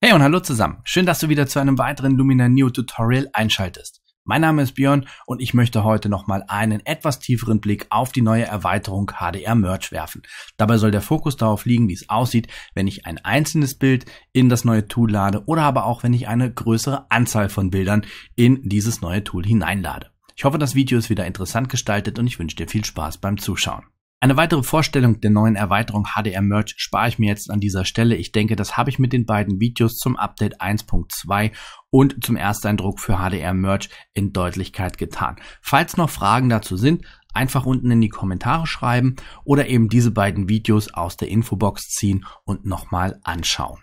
Hey und hallo zusammen. Schön, dass du wieder zu einem weiteren Lumina Neo Tutorial einschaltest. Mein Name ist Björn und ich möchte heute nochmal einen etwas tieferen Blick auf die neue Erweiterung HDR Merge werfen. Dabei soll der Fokus darauf liegen, wie es aussieht, wenn ich ein einzelnes Bild in das neue Tool lade oder aber auch, wenn ich eine größere Anzahl von Bildern in dieses neue Tool hineinlade. Ich hoffe, das Video ist wieder interessant gestaltet und ich wünsche dir viel Spaß beim Zuschauen. Eine weitere Vorstellung der neuen Erweiterung HDR Merch spare ich mir jetzt an dieser Stelle. Ich denke, das habe ich mit den beiden Videos zum Update 1.2 und zum Ersteindruck für HDR Merch in Deutlichkeit getan. Falls noch Fragen dazu sind, einfach unten in die Kommentare schreiben oder eben diese beiden Videos aus der Infobox ziehen und nochmal anschauen.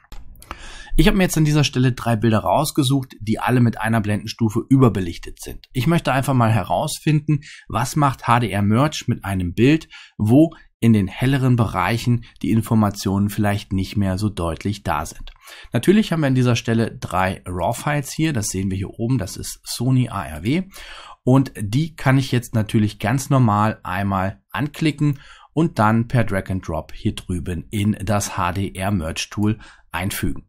Ich habe mir jetzt an dieser Stelle drei Bilder rausgesucht, die alle mit einer Blendenstufe überbelichtet sind. Ich möchte einfach mal herausfinden, was macht HDR Merge mit einem Bild, wo in den helleren Bereichen die Informationen vielleicht nicht mehr so deutlich da sind. Natürlich haben wir an dieser Stelle drei RAW-Files hier, das sehen wir hier oben, das ist Sony ARW und die kann ich jetzt natürlich ganz normal einmal anklicken und dann per Drag and Drop hier drüben in das HDR Merge Tool einfügen.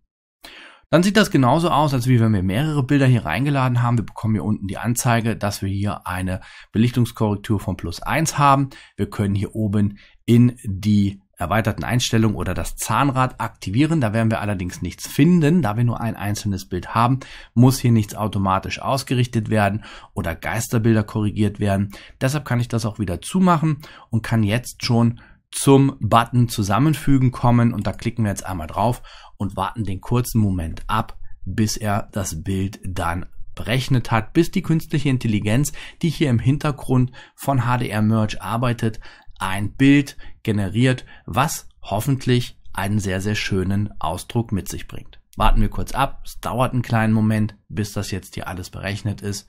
Dann sieht das genauso aus, als wie wenn wir mehrere Bilder hier reingeladen haben. Wir bekommen hier unten die Anzeige, dass wir hier eine Belichtungskorrektur von plus eins haben. Wir können hier oben in die erweiterten Einstellungen oder das Zahnrad aktivieren. Da werden wir allerdings nichts finden, da wir nur ein einzelnes Bild haben, muss hier nichts automatisch ausgerichtet werden oder Geisterbilder korrigiert werden. Deshalb kann ich das auch wieder zumachen und kann jetzt schon zum Button zusammenfügen kommen und da klicken wir jetzt einmal drauf und warten den kurzen Moment ab, bis er das Bild dann berechnet hat, bis die künstliche Intelligenz, die hier im Hintergrund von HDR Merge arbeitet, ein Bild generiert, was hoffentlich einen sehr, sehr schönen Ausdruck mit sich bringt. Warten wir kurz ab, es dauert einen kleinen Moment, bis das jetzt hier alles berechnet ist.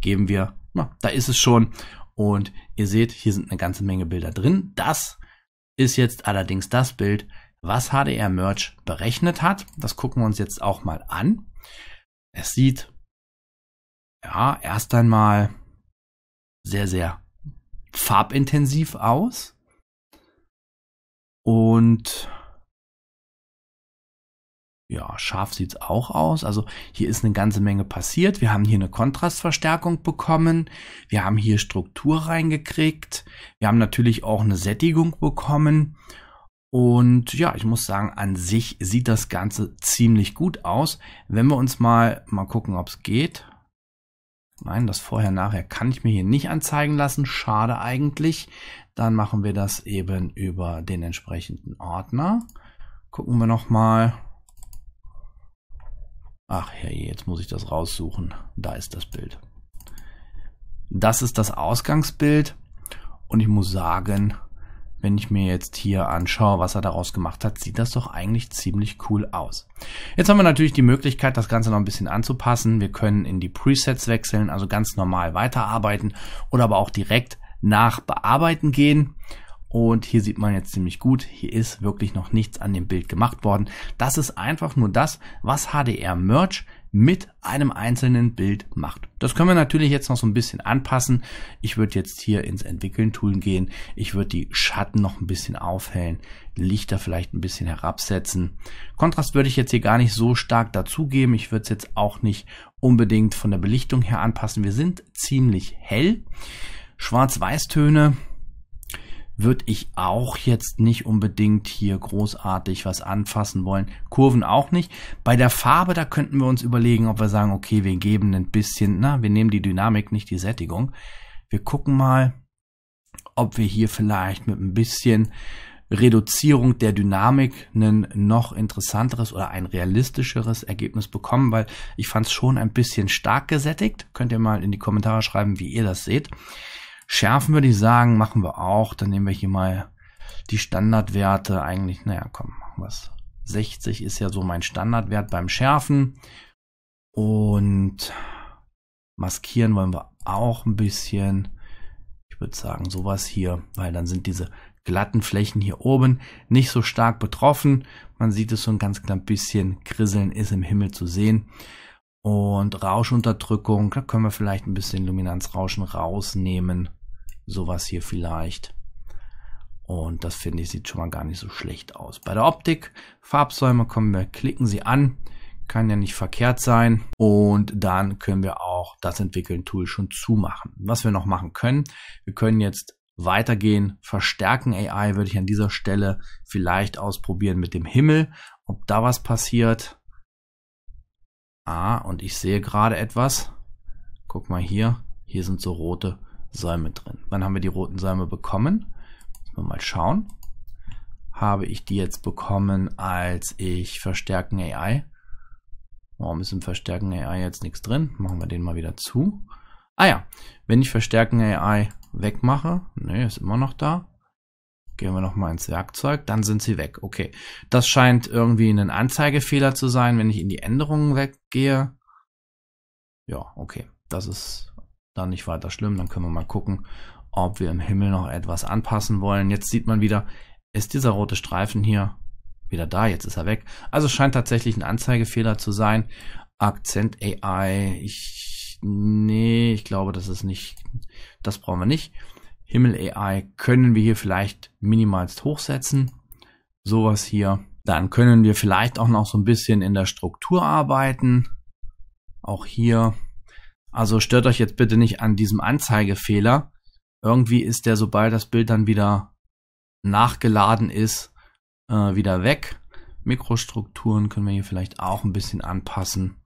Geben wir, na, da ist es schon. Und ihr seht, hier sind eine ganze Menge Bilder drin. Das ist jetzt allerdings das Bild, was HDR Merge berechnet hat. Das gucken wir uns jetzt auch mal an. Es sieht ja erst einmal sehr, sehr farbintensiv aus. Und ja, scharf sieht's auch aus. Also hier ist eine ganze Menge passiert. Wir haben hier eine Kontrastverstärkung bekommen. Wir haben hier Struktur reingekriegt. Wir haben natürlich auch eine Sättigung bekommen. Und ja, ich muss sagen, an sich sieht das Ganze ziemlich gut aus. Wenn wir uns mal, mal gucken, ob's geht. Nein, das Vorher-Nachher kann ich mir hier nicht anzeigen lassen. Schade eigentlich. Dann machen wir das eben über den entsprechenden Ordner. Gucken wir nochmal. mal Ach herrje, jetzt muss ich das raussuchen. Da ist das Bild. Das ist das Ausgangsbild. Und ich muss sagen, wenn ich mir jetzt hier anschaue, was er daraus gemacht hat, sieht das doch eigentlich ziemlich cool aus. Jetzt haben wir natürlich die Möglichkeit, das Ganze noch ein bisschen anzupassen. Wir können in die Presets wechseln, also ganz normal weiterarbeiten oder aber auch direkt nach Bearbeiten gehen. Und hier sieht man jetzt ziemlich gut, hier ist wirklich noch nichts an dem Bild gemacht worden. Das ist einfach nur das, was HDR Merge mit einem einzelnen Bild macht. Das können wir natürlich jetzt noch so ein bisschen anpassen. Ich würde jetzt hier ins Entwickeln-Tool gehen. Ich würde die Schatten noch ein bisschen aufhellen, Lichter vielleicht ein bisschen herabsetzen. Kontrast würde ich jetzt hier gar nicht so stark dazugeben. Ich würde es jetzt auch nicht unbedingt von der Belichtung her anpassen. Wir sind ziemlich hell. Schwarz-Weiß-Töne würde ich auch jetzt nicht unbedingt hier großartig was anfassen wollen. Kurven auch nicht. Bei der Farbe, da könnten wir uns überlegen, ob wir sagen, okay, wir geben ein bisschen, na, wir nehmen die Dynamik, nicht die Sättigung. Wir gucken mal, ob wir hier vielleicht mit ein bisschen Reduzierung der Dynamik ein noch interessanteres oder ein realistischeres Ergebnis bekommen, weil ich fand es schon ein bisschen stark gesättigt. Könnt ihr mal in die Kommentare schreiben, wie ihr das seht. Schärfen würde ich sagen, machen wir auch. Dann nehmen wir hier mal die Standardwerte. Eigentlich, naja, komm, machen wir's. 60 ist ja so mein Standardwert beim Schärfen. Und maskieren wollen wir auch ein bisschen. Ich würde sagen, sowas hier, weil dann sind diese glatten Flächen hier oben nicht so stark betroffen. Man sieht es so ein ganz klein bisschen, Krisseln ist im Himmel zu sehen. Und Rauschunterdrückung, da können wir vielleicht ein bisschen Luminanzrauschen rausnehmen sowas hier vielleicht. Und das finde ich sieht schon mal gar nicht so schlecht aus. Bei der Optik, Farbsäume kommen wir, klicken sie an. Kann ja nicht verkehrt sein. Und dann können wir auch das Entwickeln-Tool schon zumachen. Was wir noch machen können, wir können jetzt weitergehen. Verstärken AI würde ich an dieser Stelle vielleicht ausprobieren mit dem Himmel, ob da was passiert. Ah, und ich sehe gerade etwas. Guck mal hier, hier sind so rote Säume drin. Dann haben wir die roten Säume bekommen? mal schauen. Habe ich die jetzt bekommen, als ich Verstärken AI? Warum ist im Verstärken AI jetzt nichts drin? Machen wir den mal wieder zu. Ah ja, wenn ich Verstärken AI wegmache, ne, ist immer noch da. Gehen wir nochmal ins Werkzeug, dann sind sie weg. Okay, das scheint irgendwie ein Anzeigefehler zu sein, wenn ich in die Änderungen weggehe. Ja, okay, das ist dann nicht weiter schlimm. Dann können wir mal gucken, ob wir im Himmel noch etwas anpassen wollen. Jetzt sieht man wieder, ist dieser rote Streifen hier wieder da, jetzt ist er weg. Also scheint tatsächlich ein Anzeigefehler zu sein. Akzent AI, ich, nee, ich glaube, das ist nicht, das brauchen wir nicht. Himmel AI können wir hier vielleicht minimalst hochsetzen. Sowas hier. Dann können wir vielleicht auch noch so ein bisschen in der Struktur arbeiten. Auch hier also stört euch jetzt bitte nicht an diesem Anzeigefehler. Irgendwie ist der, sobald das Bild dann wieder nachgeladen ist, äh, wieder weg. Mikrostrukturen können wir hier vielleicht auch ein bisschen anpassen.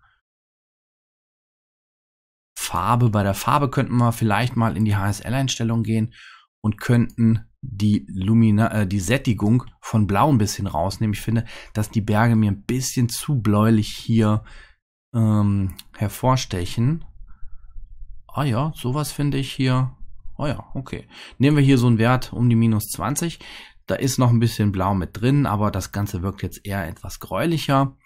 Farbe. Bei der Farbe könnten wir vielleicht mal in die HSL-Einstellung gehen und könnten die, Lumina äh, die Sättigung von Blau ein bisschen rausnehmen. Ich finde, dass die Berge mir ein bisschen zu bläulich hier ähm, hervorstechen ah ja, sowas finde ich hier, ah ja, okay. Nehmen wir hier so einen Wert um die minus 20. Da ist noch ein bisschen blau mit drin, aber das Ganze wirkt jetzt eher etwas gräulicher.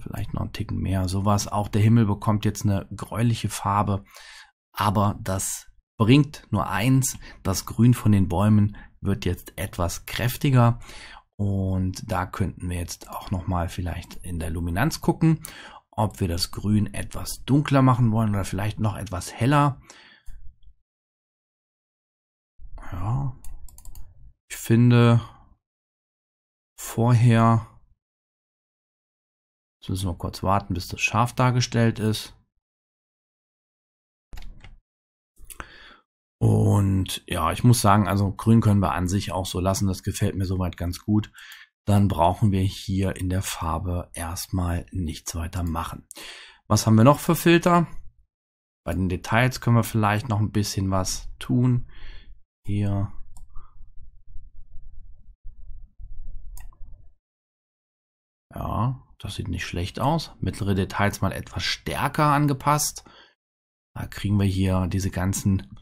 Vielleicht noch einen Ticken mehr, sowas. Auch der Himmel bekommt jetzt eine gräuliche Farbe. Aber das bringt nur eins. Das Grün von den Bäumen wird jetzt etwas kräftiger. Und da könnten wir jetzt auch nochmal vielleicht in der Luminanz gucken, ob wir das Grün etwas dunkler machen wollen oder vielleicht noch etwas heller. Ja, ich finde vorher, jetzt müssen wir kurz warten, bis das scharf dargestellt ist. Und ja, ich muss sagen, also grün können wir an sich auch so lassen. Das gefällt mir soweit ganz gut dann brauchen wir hier in der Farbe erstmal nichts weiter machen. Was haben wir noch für Filter? Bei den Details können wir vielleicht noch ein bisschen was tun. Hier. Ja, das sieht nicht schlecht aus. Mittlere Details mal etwas stärker angepasst. Da kriegen wir hier diese ganzen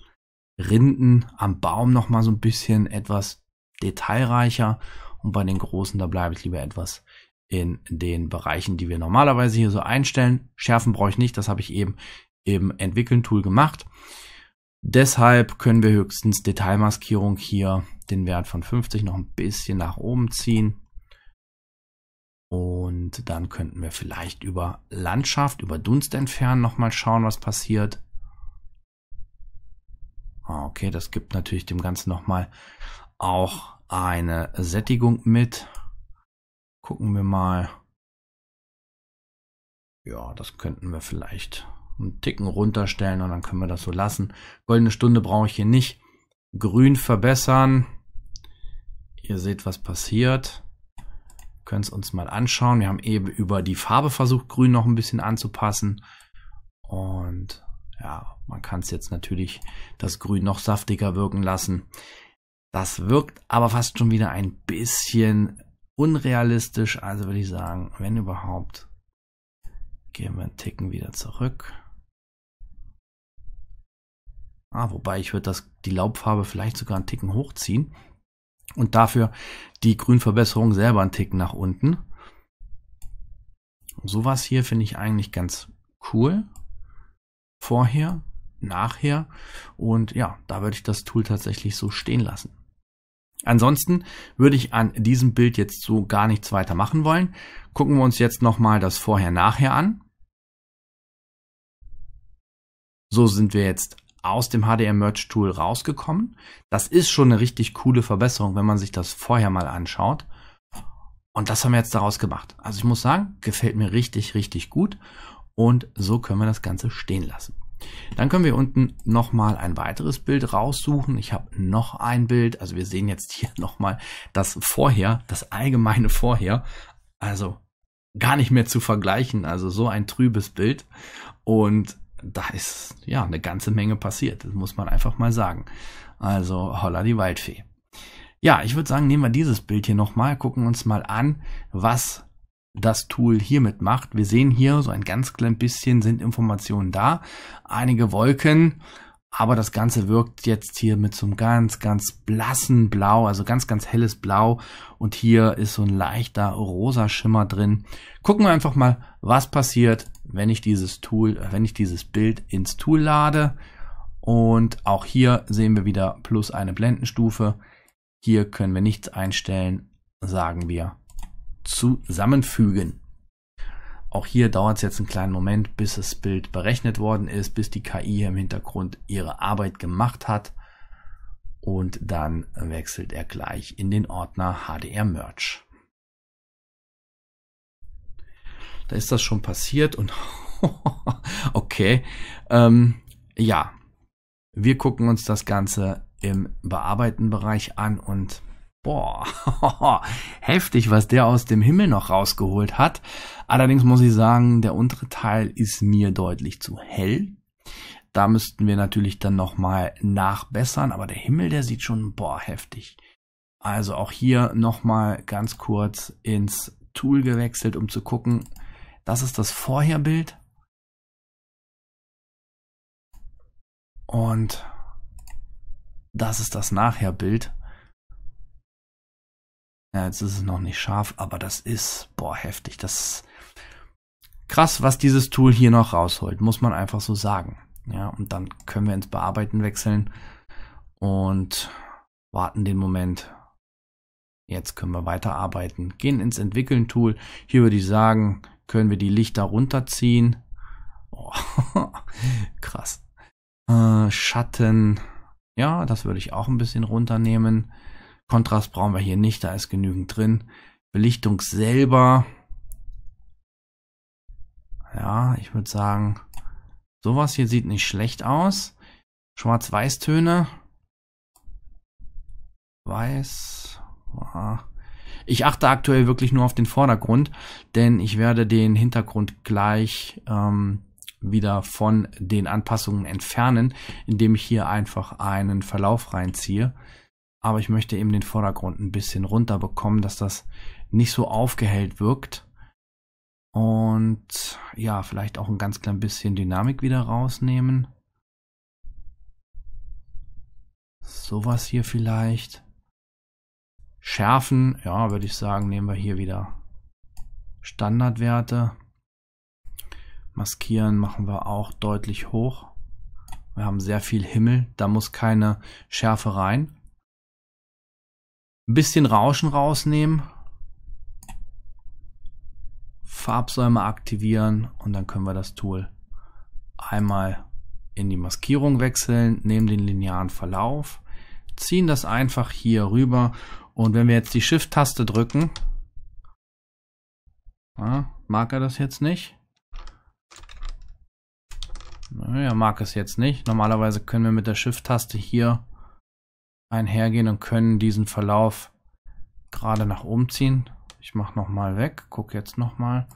Rinden am Baum nochmal so ein bisschen etwas detailreicher. Und bei den großen, da bleibe ich lieber etwas in den Bereichen, die wir normalerweise hier so einstellen. Schärfen brauche ich nicht, das habe ich eben im Entwickeln-Tool gemacht. Deshalb können wir höchstens Detailmaskierung hier den Wert von 50 noch ein bisschen nach oben ziehen. Und dann könnten wir vielleicht über Landschaft, über Dunst entfernen nochmal schauen, was passiert. Ah, okay, das gibt natürlich dem Ganzen nochmal auch eine Sättigung mit. Gucken wir mal. Ja, das könnten wir vielleicht einen Ticken runterstellen und dann können wir das so lassen. Goldene Stunde brauche ich hier nicht. Grün verbessern. Ihr seht, was passiert. Können es uns mal anschauen. Wir haben eben über die Farbe versucht, grün noch ein bisschen anzupassen. Und ja, man kann es jetzt natürlich das Grün noch saftiger wirken lassen. Das wirkt aber fast schon wieder ein bisschen unrealistisch. Also würde ich sagen, wenn überhaupt, gehen wir einen Ticken wieder zurück. Ah, wobei ich würde das, die Laubfarbe vielleicht sogar einen Ticken hochziehen und dafür die Grünverbesserung selber einen Ticken nach unten. Sowas hier finde ich eigentlich ganz cool. Vorher, nachher und ja, da würde ich das Tool tatsächlich so stehen lassen. Ansonsten würde ich an diesem Bild jetzt so gar nichts weiter machen wollen. Gucken wir uns jetzt nochmal das Vorher-Nachher an. So sind wir jetzt aus dem HDR Merge Tool rausgekommen. Das ist schon eine richtig coole Verbesserung, wenn man sich das vorher mal anschaut. Und das haben wir jetzt daraus gemacht. Also ich muss sagen, gefällt mir richtig, richtig gut. Und so können wir das Ganze stehen lassen. Dann können wir unten nochmal ein weiteres Bild raussuchen. Ich habe noch ein Bild. Also wir sehen jetzt hier nochmal das Vorher, das allgemeine Vorher. Also gar nicht mehr zu vergleichen. Also so ein trübes Bild. Und da ist ja eine ganze Menge passiert. Das muss man einfach mal sagen. Also holla die Waldfee. Ja, ich würde sagen, nehmen wir dieses Bild hier nochmal, gucken uns mal an, was das Tool hiermit macht. Wir sehen hier so ein ganz klein bisschen sind Informationen da, einige Wolken, aber das Ganze wirkt jetzt hier mit so einem ganz, ganz blassen Blau, also ganz, ganz helles Blau und hier ist so ein leichter rosa Schimmer drin. Gucken wir einfach mal, was passiert, wenn ich dieses Tool, wenn ich dieses Bild ins Tool lade und auch hier sehen wir wieder plus eine Blendenstufe. Hier können wir nichts einstellen, sagen wir zusammenfügen. Auch hier dauert es jetzt einen kleinen Moment, bis das Bild berechnet worden ist, bis die KI im Hintergrund ihre Arbeit gemacht hat. Und dann wechselt er gleich in den Ordner HDR Merch. Da ist das schon passiert und okay. Ähm, ja, wir gucken uns das Ganze im Bearbeiten-Bereich an und Boah, heftig, was der aus dem Himmel noch rausgeholt hat. Allerdings muss ich sagen, der untere Teil ist mir deutlich zu hell. Da müssten wir natürlich dann nochmal nachbessern, aber der Himmel, der sieht schon, boah, heftig. Also auch hier nochmal ganz kurz ins Tool gewechselt, um zu gucken. Das ist das Vorherbild. Und das ist das Nachherbild. Ja, jetzt ist es noch nicht scharf, aber das ist, boah, heftig. Das ist krass, was dieses Tool hier noch rausholt, muss man einfach so sagen. Ja, und dann können wir ins Bearbeiten wechseln und warten den Moment. Jetzt können wir weiterarbeiten. Gehen ins Entwickeln-Tool. Hier würde ich sagen, können wir die Lichter runterziehen. Oh, krass. Äh, Schatten. Ja, das würde ich auch ein bisschen runternehmen. Kontrast brauchen wir hier nicht, da ist genügend drin. Belichtung selber. Ja, ich würde sagen, sowas hier sieht nicht schlecht aus. Schwarz-Weiß-Töne. Weiß. Ich achte aktuell wirklich nur auf den Vordergrund, denn ich werde den Hintergrund gleich ähm, wieder von den Anpassungen entfernen, indem ich hier einfach einen Verlauf reinziehe aber ich möchte eben den Vordergrund ein bisschen runter bekommen, dass das nicht so aufgehellt wirkt. Und ja, vielleicht auch ein ganz klein bisschen Dynamik wieder rausnehmen. Sowas hier vielleicht. Schärfen, ja, würde ich sagen, nehmen wir hier wieder Standardwerte. Maskieren machen wir auch deutlich hoch. Wir haben sehr viel Himmel, da muss keine Schärfe rein. Ein bisschen Rauschen rausnehmen. Farbsäume aktivieren und dann können wir das Tool einmal in die Maskierung wechseln, nehmen den linearen Verlauf, ziehen das einfach hier rüber und wenn wir jetzt die Shift-Taste drücken, na, mag er das jetzt nicht? Na, er mag es jetzt nicht. Normalerweise können wir mit der Shift-Taste hier einhergehen und können diesen Verlauf gerade nach oben ziehen. Ich mache nochmal weg, gucke jetzt nochmal.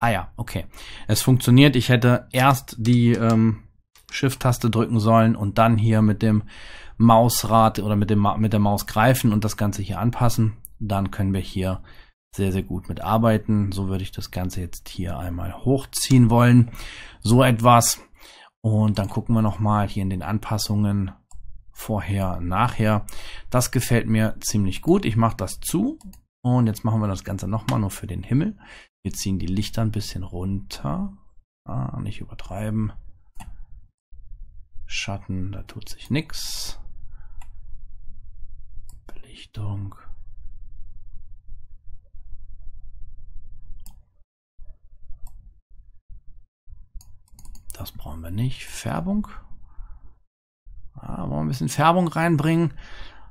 Ah ja, okay. Es funktioniert. Ich hätte erst die ähm, Shift-Taste drücken sollen und dann hier mit dem Mausrad oder mit, dem, mit der Maus greifen und das Ganze hier anpassen. Dann können wir hier sehr, sehr gut mitarbeiten. So würde ich das Ganze jetzt hier einmal hochziehen wollen. So etwas. Und dann gucken wir nochmal hier in den Anpassungen vorher, nachher. Das gefällt mir ziemlich gut. Ich mache das zu und jetzt machen wir das Ganze nochmal nur für den Himmel. Wir ziehen die Lichter ein bisschen runter. Ah, nicht übertreiben. Schatten, da tut sich nichts. Belichtung. Das brauchen wir nicht. Färbung. Ja, wollen wir ein bisschen Färbung reinbringen.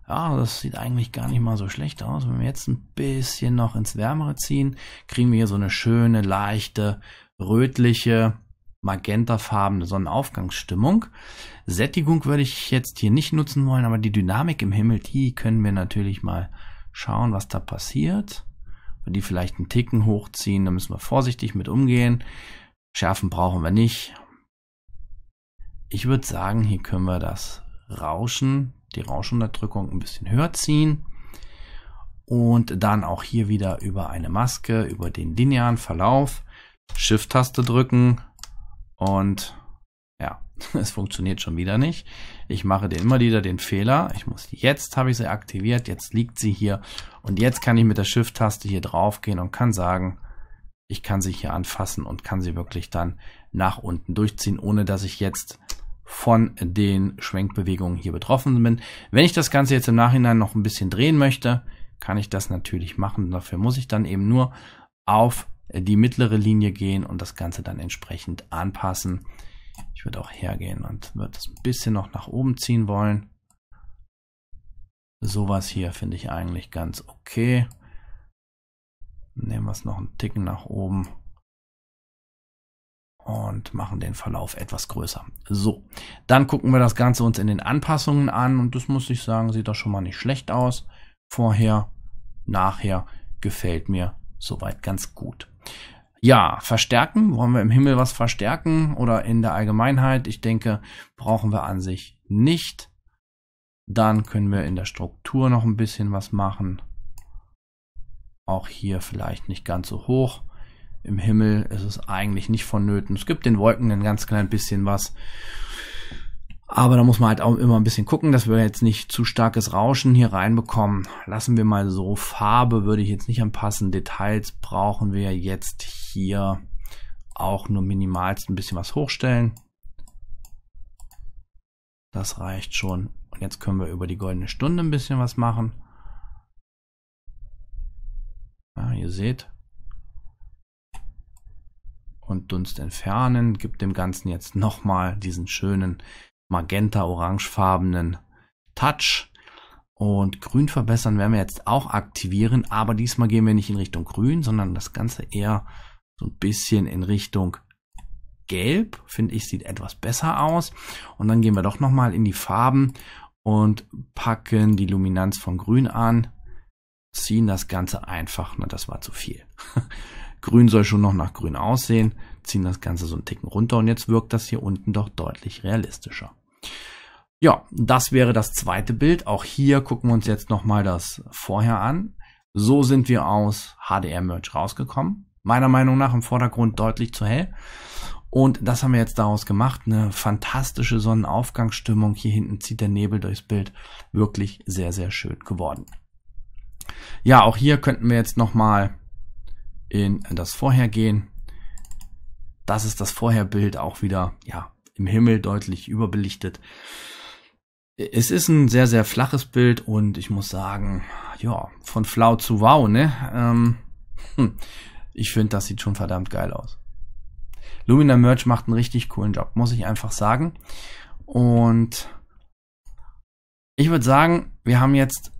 Ja, das sieht eigentlich gar nicht mal so schlecht aus. Wenn wir jetzt ein bisschen noch ins Wärmere ziehen, kriegen wir hier so eine schöne, leichte, rötliche, magentafarbene Sonnenaufgangsstimmung. Sättigung würde ich jetzt hier nicht nutzen wollen, aber die Dynamik im Himmel, die können wir natürlich mal schauen, was da passiert. die vielleicht einen Ticken hochziehen, da müssen wir vorsichtig mit umgehen. Schärfen brauchen wir nicht ich würde sagen, hier können wir das Rauschen, die Rauschunterdrückung ein bisschen höher ziehen. Und dann auch hier wieder über eine Maske, über den linearen Verlauf, Shift-Taste drücken und ja, es funktioniert schon wieder nicht. Ich mache den immer wieder den Fehler. Ich muss, jetzt habe ich sie aktiviert, jetzt liegt sie hier und jetzt kann ich mit der Shift-Taste hier drauf gehen und kann sagen, ich kann sie hier anfassen und kann sie wirklich dann nach unten durchziehen, ohne dass ich jetzt von den Schwenkbewegungen hier betroffen bin. Wenn ich das Ganze jetzt im Nachhinein noch ein bisschen drehen möchte, kann ich das natürlich machen. Dafür muss ich dann eben nur auf die mittlere Linie gehen und das Ganze dann entsprechend anpassen. Ich würde auch hergehen und würde das ein bisschen noch nach oben ziehen wollen. Sowas hier finde ich eigentlich ganz okay. Nehmen wir es noch einen Ticken nach oben und machen den Verlauf etwas größer. So, dann gucken wir das Ganze uns in den Anpassungen an und das muss ich sagen, sieht doch schon mal nicht schlecht aus. Vorher, nachher gefällt mir soweit ganz gut. Ja, verstärken. Wollen wir im Himmel was verstärken oder in der Allgemeinheit? Ich denke, brauchen wir an sich nicht. Dann können wir in der Struktur noch ein bisschen was machen. Auch hier vielleicht nicht ganz so hoch. Im Himmel ist es eigentlich nicht vonnöten. Es gibt den Wolken ein ganz klein bisschen was. Aber da muss man halt auch immer ein bisschen gucken, dass wir jetzt nicht zu starkes Rauschen hier reinbekommen. Lassen wir mal so. Farbe würde ich jetzt nicht anpassen. Details brauchen wir jetzt hier auch nur minimalst ein bisschen was hochstellen. Das reicht schon. Und jetzt können wir über die goldene Stunde ein bisschen was machen. Ja, ihr seht, und Dunst entfernen, gibt dem Ganzen jetzt nochmal diesen schönen magenta-orangefarbenen Touch. Und grün verbessern werden wir jetzt auch aktivieren, aber diesmal gehen wir nicht in Richtung grün, sondern das Ganze eher so ein bisschen in Richtung gelb, finde ich, sieht etwas besser aus. Und dann gehen wir doch nochmal in die Farben und packen die Luminanz von grün an, ziehen das Ganze einfach, na das war zu viel. Grün soll schon noch nach grün aussehen, ziehen das Ganze so einen Ticken runter und jetzt wirkt das hier unten doch deutlich realistischer. Ja, das wäre das zweite Bild. Auch hier gucken wir uns jetzt nochmal das vorher an. So sind wir aus HDR-Merge rausgekommen. Meiner Meinung nach im Vordergrund deutlich zu hell. Und das haben wir jetzt daraus gemacht. Eine fantastische Sonnenaufgangsstimmung. Hier hinten zieht der Nebel durchs Bild. Wirklich sehr, sehr schön geworden. Ja, auch hier könnten wir jetzt nochmal in das Vorher gehen. Das ist das Vorherbild auch wieder, ja, im Himmel deutlich überbelichtet. Es ist ein sehr, sehr flaches Bild und ich muss sagen, ja, von flau zu wow, ne? Ähm, hm, ich finde, das sieht schon verdammt geil aus. Lumina Merch macht einen richtig coolen Job, muss ich einfach sagen. Und ich würde sagen, wir haben jetzt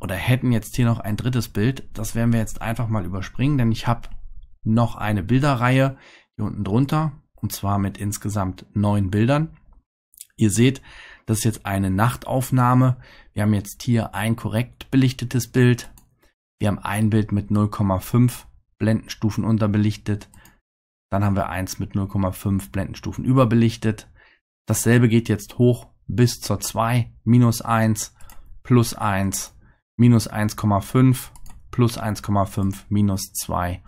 oder hätten jetzt hier noch ein drittes Bild. Das werden wir jetzt einfach mal überspringen, denn ich habe noch eine Bilderreihe hier unten drunter und zwar mit insgesamt neun Bildern. Ihr seht, das ist jetzt eine Nachtaufnahme. Wir haben jetzt hier ein korrekt belichtetes Bild. Wir haben ein Bild mit 0,5 Blendenstufen unterbelichtet. Dann haben wir eins mit 0,5 Blendenstufen überbelichtet. Dasselbe geht jetzt hoch bis zur 2, minus 1, plus 1, minus 1,5 plus 1,5 minus 2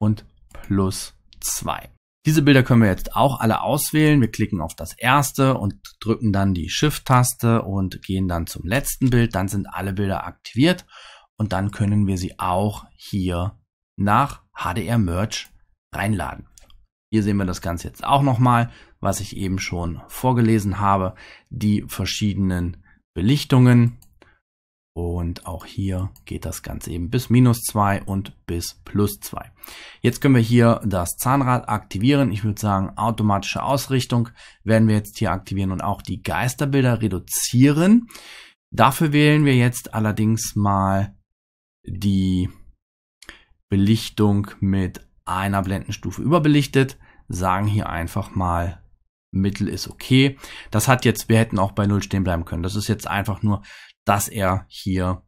und plus 2. Diese Bilder können wir jetzt auch alle auswählen. Wir klicken auf das erste und drücken dann die Shift-Taste und gehen dann zum letzten Bild. Dann sind alle Bilder aktiviert und dann können wir sie auch hier nach HDR Merge reinladen. Hier sehen wir das Ganze jetzt auch nochmal, was ich eben schon vorgelesen habe. Die verschiedenen Belichtungen, und auch hier geht das Ganze eben bis minus 2 und bis plus 2. Jetzt können wir hier das Zahnrad aktivieren. Ich würde sagen, automatische Ausrichtung werden wir jetzt hier aktivieren und auch die Geisterbilder reduzieren. Dafür wählen wir jetzt allerdings mal die Belichtung mit einer Blendenstufe überbelichtet. Sagen hier einfach mal Mittel ist okay. Das hat jetzt, wir hätten auch bei Null stehen bleiben können. Das ist jetzt einfach nur dass er hier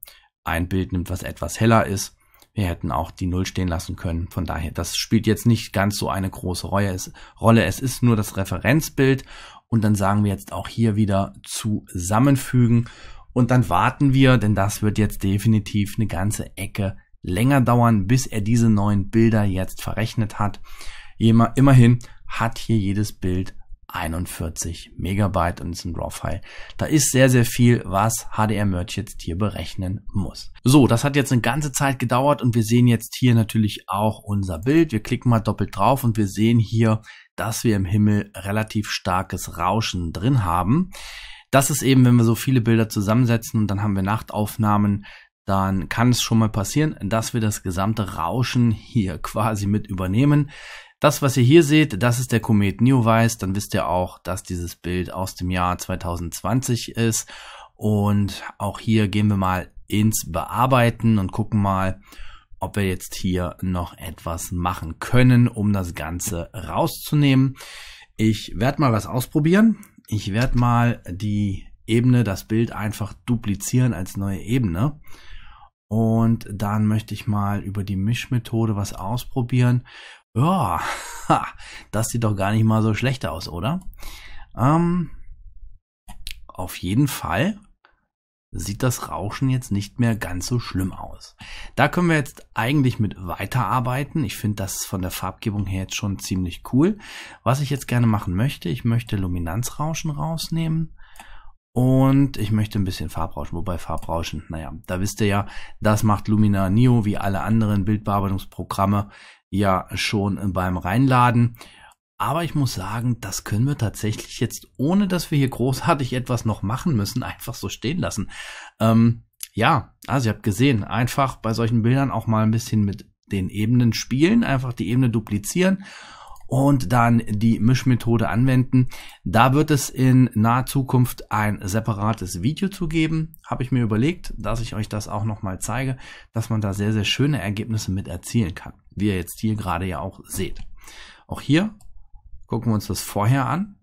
ein Bild nimmt, was etwas heller ist. Wir hätten auch die Null stehen lassen können. Von daher, das spielt jetzt nicht ganz so eine große Rolle. Es ist nur das Referenzbild. Und dann sagen wir jetzt auch hier wieder zusammenfügen. Und dann warten wir, denn das wird jetzt definitiv eine ganze Ecke länger dauern, bis er diese neuen Bilder jetzt verrechnet hat. immerhin hat hier jedes Bild 41 Megabyte und ist ein RAW-File. Da ist sehr, sehr viel, was HDR-Merch jetzt hier berechnen muss. So, das hat jetzt eine ganze Zeit gedauert und wir sehen jetzt hier natürlich auch unser Bild. Wir klicken mal doppelt drauf und wir sehen hier, dass wir im Himmel relativ starkes Rauschen drin haben. Das ist eben, wenn wir so viele Bilder zusammensetzen und dann haben wir Nachtaufnahmen, dann kann es schon mal passieren, dass wir das gesamte Rauschen hier quasi mit übernehmen. Das, was ihr hier seht, das ist der Komet Neowise. Dann wisst ihr auch, dass dieses Bild aus dem Jahr 2020 ist. Und auch hier gehen wir mal ins Bearbeiten und gucken mal, ob wir jetzt hier noch etwas machen können, um das Ganze rauszunehmen. Ich werde mal was ausprobieren. Ich werde mal die Ebene, das Bild einfach duplizieren als neue Ebene. Und dann möchte ich mal über die Mischmethode was ausprobieren. Ja, ha, das sieht doch gar nicht mal so schlecht aus, oder? Ähm, auf jeden Fall sieht das Rauschen jetzt nicht mehr ganz so schlimm aus. Da können wir jetzt eigentlich mit weiterarbeiten. Ich finde das von der Farbgebung her jetzt schon ziemlich cool. Was ich jetzt gerne machen möchte, ich möchte Luminanzrauschen rausnehmen und ich möchte ein bisschen Farbrauschen, wobei Farbrauschen, naja, da wisst ihr ja, das macht Lumina Neo wie alle anderen Bildbearbeitungsprogramme ja schon beim Reinladen. Aber ich muss sagen, das können wir tatsächlich jetzt, ohne dass wir hier großartig etwas noch machen müssen, einfach so stehen lassen. Ähm, ja, also ihr habt gesehen, einfach bei solchen Bildern auch mal ein bisschen mit den Ebenen spielen, einfach die Ebene duplizieren und dann die Mischmethode anwenden. Da wird es in naher Zukunft ein separates Video zu geben, habe ich mir überlegt, dass ich euch das auch nochmal zeige, dass man da sehr, sehr schöne Ergebnisse mit erzielen kann, wie ihr jetzt hier gerade ja auch seht. Auch hier gucken wir uns das vorher an.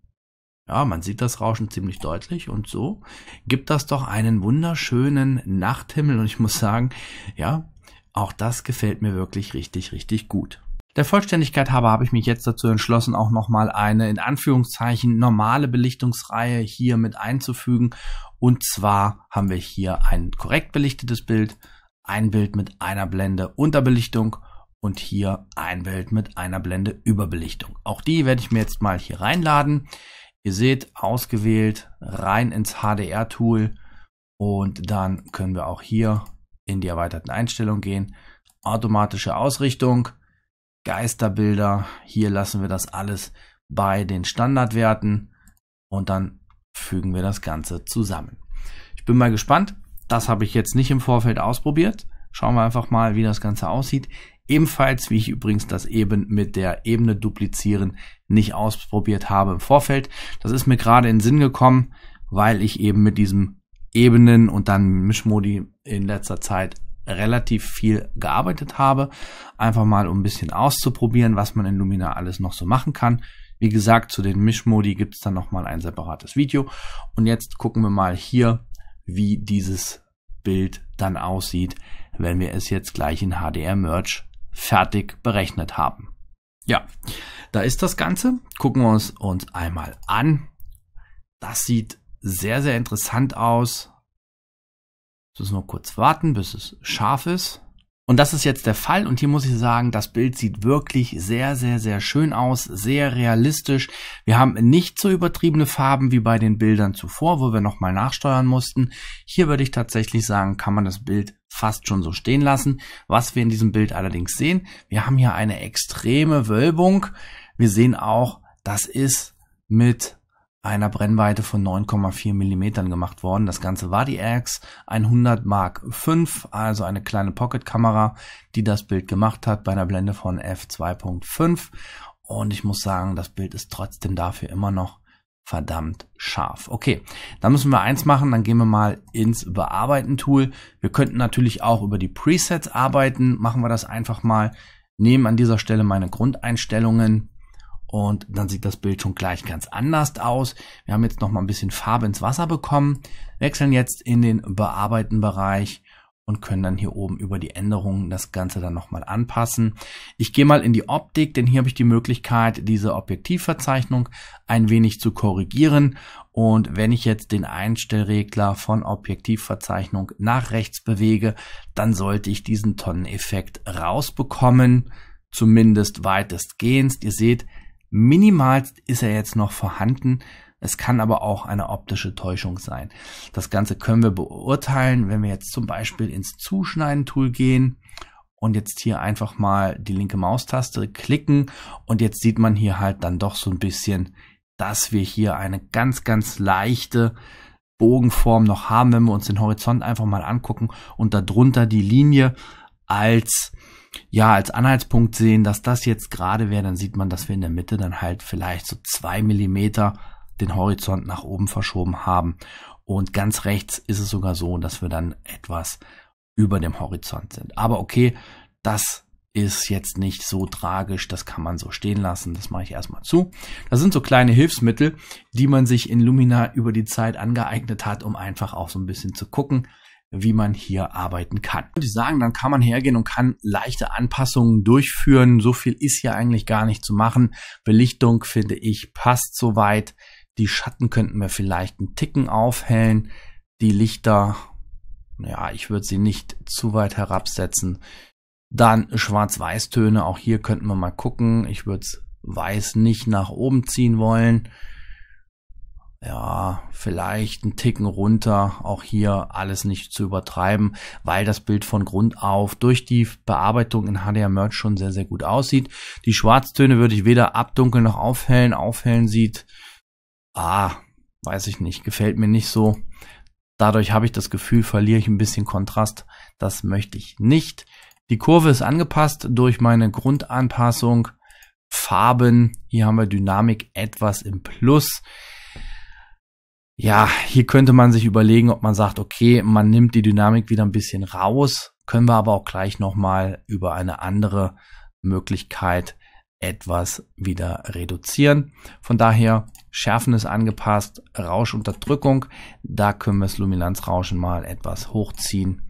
Ja, man sieht das Rauschen ziemlich deutlich und so gibt das doch einen wunderschönen Nachthimmel und ich muss sagen, ja, auch das gefällt mir wirklich richtig, richtig gut. Der Vollständigkeit halber habe ich mich jetzt dazu entschlossen, auch nochmal eine in Anführungszeichen normale Belichtungsreihe hier mit einzufügen. Und zwar haben wir hier ein korrekt belichtetes Bild, ein Bild mit einer Blende Unterbelichtung und hier ein Bild mit einer Blende Überbelichtung. Auch die werde ich mir jetzt mal hier reinladen. Ihr seht, ausgewählt, rein ins HDR-Tool und dann können wir auch hier in die erweiterten Einstellungen gehen. Automatische Ausrichtung, Geisterbilder. Hier lassen wir das alles bei den Standardwerten und dann fügen wir das Ganze zusammen. Ich bin mal gespannt. Das habe ich jetzt nicht im Vorfeld ausprobiert. Schauen wir einfach mal, wie das Ganze aussieht. Ebenfalls, wie ich übrigens das eben mit der Ebene duplizieren nicht ausprobiert habe im Vorfeld. Das ist mir gerade in den Sinn gekommen, weil ich eben mit diesem Ebenen und dann Mischmodi in letzter Zeit relativ viel gearbeitet habe. Einfach mal, um ein bisschen auszuprobieren, was man in Lumina alles noch so machen kann. Wie gesagt, zu den Mischmodi gibt es dann nochmal ein separates Video. Und jetzt gucken wir mal hier, wie dieses Bild dann aussieht, wenn wir es jetzt gleich in HDR Merge fertig berechnet haben. Ja, da ist das Ganze. Gucken wir uns uns einmal an. Das sieht sehr, sehr interessant aus. Jetzt müssen wir kurz warten, bis es scharf ist. Und das ist jetzt der Fall und hier muss ich sagen, das Bild sieht wirklich sehr, sehr, sehr schön aus, sehr realistisch. Wir haben nicht so übertriebene Farben wie bei den Bildern zuvor, wo wir nochmal nachsteuern mussten. Hier würde ich tatsächlich sagen, kann man das Bild fast schon so stehen lassen. Was wir in diesem Bild allerdings sehen, wir haben hier eine extreme Wölbung. Wir sehen auch, das ist mit einer Brennweite von 9,4 Millimetern gemacht worden. Das Ganze war die RX 100 Mark V, also eine kleine pocket die das Bild gemacht hat bei einer Blende von f2.5. Und ich muss sagen, das Bild ist trotzdem dafür immer noch verdammt scharf. Okay, dann müssen wir eins machen, dann gehen wir mal ins Bearbeiten-Tool. Wir könnten natürlich auch über die Presets arbeiten. Machen wir das einfach mal. Nehmen an dieser Stelle meine Grundeinstellungen und dann sieht das Bild schon gleich ganz anders aus. Wir haben jetzt noch mal ein bisschen Farbe ins Wasser bekommen, wechseln jetzt in den Bearbeiten-Bereich und können dann hier oben über die Änderungen das Ganze dann nochmal anpassen. Ich gehe mal in die Optik, denn hier habe ich die Möglichkeit, diese Objektivverzeichnung ein wenig zu korrigieren. Und wenn ich jetzt den Einstellregler von Objektivverzeichnung nach rechts bewege, dann sollte ich diesen Tonneneffekt rausbekommen, zumindest weitestgehend. Ihr seht, Minimal ist er jetzt noch vorhanden. Es kann aber auch eine optische Täuschung sein. Das Ganze können wir beurteilen, wenn wir jetzt zum Beispiel ins Zuschneiden-Tool gehen und jetzt hier einfach mal die linke Maustaste klicken und jetzt sieht man hier halt dann doch so ein bisschen, dass wir hier eine ganz, ganz leichte Bogenform noch haben, wenn wir uns den Horizont einfach mal angucken und darunter die Linie als ja, als Anhaltspunkt sehen, dass das jetzt gerade wäre, dann sieht man, dass wir in der Mitte dann halt vielleicht so zwei Millimeter den Horizont nach oben verschoben haben. Und ganz rechts ist es sogar so, dass wir dann etwas über dem Horizont sind. Aber okay, das ist jetzt nicht so tragisch, das kann man so stehen lassen, das mache ich erstmal zu. Das sind so kleine Hilfsmittel, die man sich in Lumina über die Zeit angeeignet hat, um einfach auch so ein bisschen zu gucken, wie man hier arbeiten kann. Und die sagen, dann kann man hergehen und kann leichte Anpassungen durchführen. So viel ist hier eigentlich gar nicht zu machen. Belichtung, finde ich, passt soweit. Die Schatten könnten wir vielleicht einen Ticken aufhellen. Die Lichter, ja, ich würde sie nicht zu weit herabsetzen. Dann Schwarz-Weiß-Töne, auch hier könnten wir mal gucken. Ich würde es weiß nicht nach oben ziehen wollen ja, vielleicht ein Ticken runter, auch hier alles nicht zu übertreiben, weil das Bild von Grund auf durch die Bearbeitung in HDR Merge schon sehr, sehr gut aussieht. Die Schwarztöne würde ich weder abdunkeln noch aufhellen. Aufhellen sieht, ah, weiß ich nicht, gefällt mir nicht so. Dadurch habe ich das Gefühl, verliere ich ein bisschen Kontrast. Das möchte ich nicht. Die Kurve ist angepasst durch meine Grundanpassung. Farben, hier haben wir Dynamik etwas im Plus ja, hier könnte man sich überlegen, ob man sagt, okay, man nimmt die Dynamik wieder ein bisschen raus, können wir aber auch gleich nochmal über eine andere Möglichkeit etwas wieder reduzieren. Von daher, Schärfen ist angepasst, Rauschunterdrückung, da können wir das Luminanzrauschen mal etwas hochziehen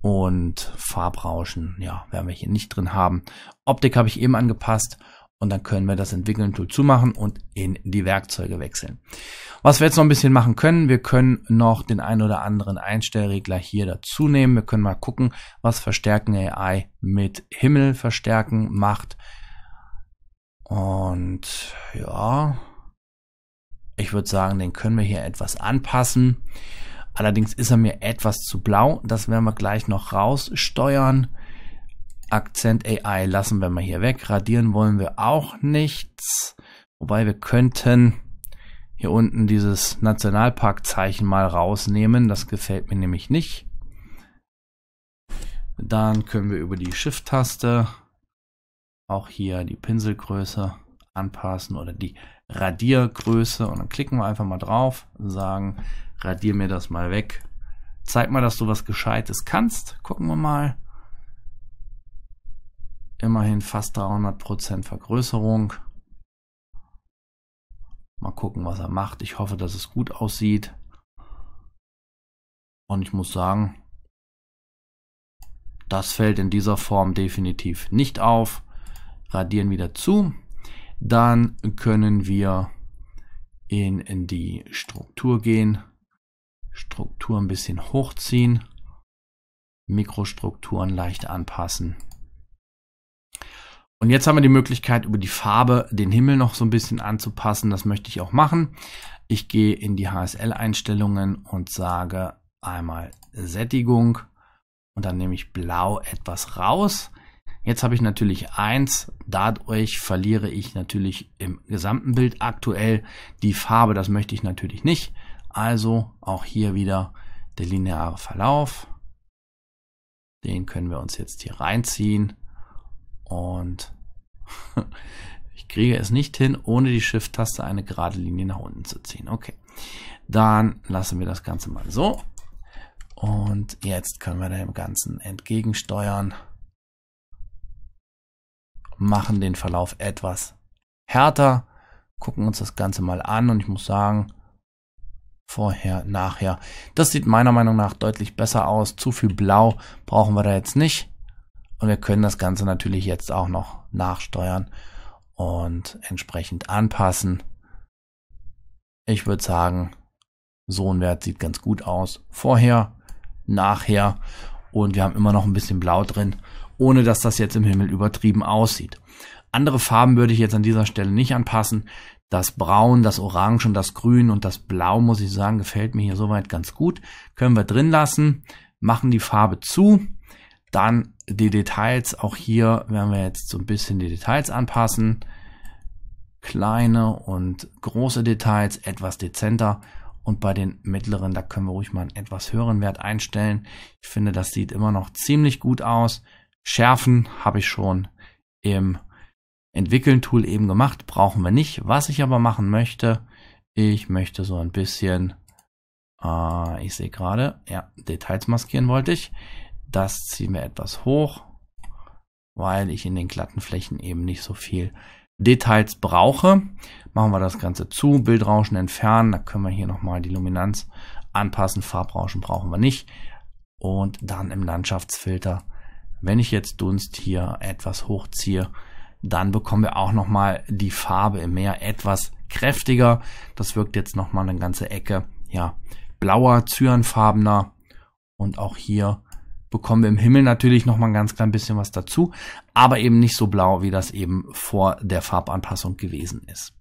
und Farbrauschen, ja, werden wir hier nicht drin haben. Optik habe ich eben angepasst und dann können wir das Entwickeln-Tool zumachen und in die Werkzeuge wechseln. Was wir jetzt noch ein bisschen machen können, wir können noch den ein oder anderen Einstellregler hier dazu nehmen. Wir können mal gucken, was Verstärken AI mit Himmel verstärken macht. Und ja, ich würde sagen, den können wir hier etwas anpassen. Allerdings ist er mir etwas zu blau. Das werden wir gleich noch raussteuern. Akzent AI lassen wir mal hier weg. Radieren wollen wir auch nichts. Wobei wir könnten hier unten dieses Nationalparkzeichen mal rausnehmen. Das gefällt mir nämlich nicht. Dann können wir über die Shift-Taste auch hier die Pinselgröße anpassen oder die Radiergröße. Und dann klicken wir einfach mal drauf und sagen, radier mir das mal weg. Zeig mal, dass du was Gescheites kannst. Gucken wir mal immerhin fast 300% Vergrößerung. Mal gucken, was er macht. Ich hoffe, dass es gut aussieht. Und ich muss sagen, das fällt in dieser Form definitiv nicht auf. Radieren wieder zu. Dann können wir in, in die Struktur gehen. Struktur ein bisschen hochziehen. Mikrostrukturen leicht anpassen. Und jetzt haben wir die Möglichkeit, über die Farbe den Himmel noch so ein bisschen anzupassen. Das möchte ich auch machen. Ich gehe in die HSL-Einstellungen und sage einmal Sättigung und dann nehme ich blau etwas raus. Jetzt habe ich natürlich eins. dadurch verliere ich natürlich im gesamten Bild aktuell die Farbe, das möchte ich natürlich nicht. Also auch hier wieder der lineare Verlauf. Den können wir uns jetzt hier reinziehen und ich kriege es nicht hin, ohne die Shift-Taste eine gerade Linie nach unten zu ziehen. Okay, dann lassen wir das Ganze mal so. Und jetzt können wir dem Ganzen entgegensteuern. Machen den Verlauf etwas härter. Gucken uns das Ganze mal an. Und ich muss sagen, vorher, nachher. Das sieht meiner Meinung nach deutlich besser aus. Zu viel Blau brauchen wir da jetzt nicht. Und wir können das Ganze natürlich jetzt auch noch nachsteuern und entsprechend anpassen. Ich würde sagen, so ein Wert sieht ganz gut aus. Vorher, nachher und wir haben immer noch ein bisschen Blau drin, ohne dass das jetzt im Himmel übertrieben aussieht. Andere Farben würde ich jetzt an dieser Stelle nicht anpassen. Das Braun, das Orange und das Grün und das Blau, muss ich sagen, gefällt mir hier soweit ganz gut. Können wir drin lassen, machen die Farbe zu, dann die Details, auch hier werden wir jetzt so ein bisschen die Details anpassen. Kleine und große Details etwas dezenter und bei den mittleren, da können wir ruhig mal einen etwas höheren Wert einstellen. Ich finde, das sieht immer noch ziemlich gut aus. Schärfen habe ich schon im Entwickeln-Tool eben gemacht, brauchen wir nicht. Was ich aber machen möchte, ich möchte so ein bisschen, äh, ich sehe gerade, ja, Details maskieren wollte ich. Das ziehen wir etwas hoch, weil ich in den glatten Flächen eben nicht so viel Details brauche. Machen wir das Ganze zu, Bildrauschen entfernen, da können wir hier nochmal die Luminanz anpassen, Farbrauschen brauchen wir nicht. Und dann im Landschaftsfilter, wenn ich jetzt Dunst hier etwas hochziehe, dann bekommen wir auch nochmal die Farbe im Meer etwas kräftiger. Das wirkt jetzt nochmal eine ganze Ecke, ja, blauer, zyanfarbener. Und auch hier bekommen wir im Himmel natürlich noch mal ein ganz klein bisschen was dazu, aber eben nicht so blau, wie das eben vor der Farbanpassung gewesen ist.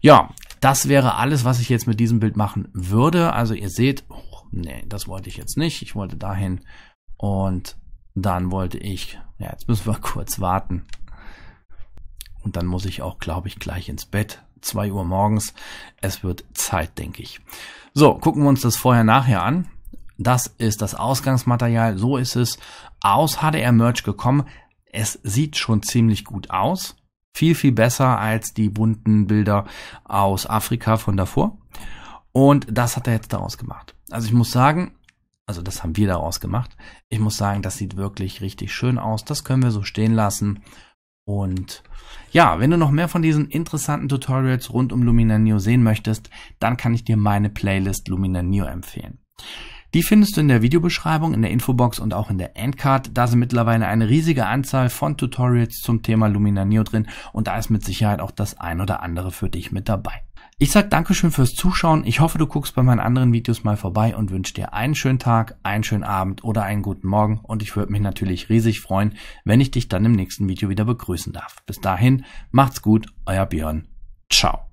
Ja, das wäre alles, was ich jetzt mit diesem Bild machen würde. Also ihr seht, oh, nee, das wollte ich jetzt nicht. Ich wollte dahin und dann wollte ich, ja, jetzt müssen wir kurz warten. Und dann muss ich auch, glaube ich, gleich ins Bett. 2 Uhr morgens. Es wird Zeit, denke ich. So, gucken wir uns das vorher nachher an. Das ist das Ausgangsmaterial, so ist es aus HDR Merch gekommen. Es sieht schon ziemlich gut aus. Viel, viel besser als die bunten Bilder aus Afrika von davor. Und das hat er jetzt daraus gemacht. Also ich muss sagen, also das haben wir daraus gemacht. Ich muss sagen, das sieht wirklich richtig schön aus. Das können wir so stehen lassen. Und ja, wenn du noch mehr von diesen interessanten Tutorials rund um Lumina Neo sehen möchtest, dann kann ich dir meine Playlist Lumina Neo empfehlen. Die findest du in der Videobeschreibung, in der Infobox und auch in der Endcard. Da sind mittlerweile eine riesige Anzahl von Tutorials zum Thema Lumina Neo drin und da ist mit Sicherheit auch das ein oder andere für dich mit dabei. Ich sag Dankeschön fürs Zuschauen. Ich hoffe, du guckst bei meinen anderen Videos mal vorbei und wünsche dir einen schönen Tag, einen schönen Abend oder einen guten Morgen. Und ich würde mich natürlich riesig freuen, wenn ich dich dann im nächsten Video wieder begrüßen darf. Bis dahin, macht's gut, euer Björn. Ciao.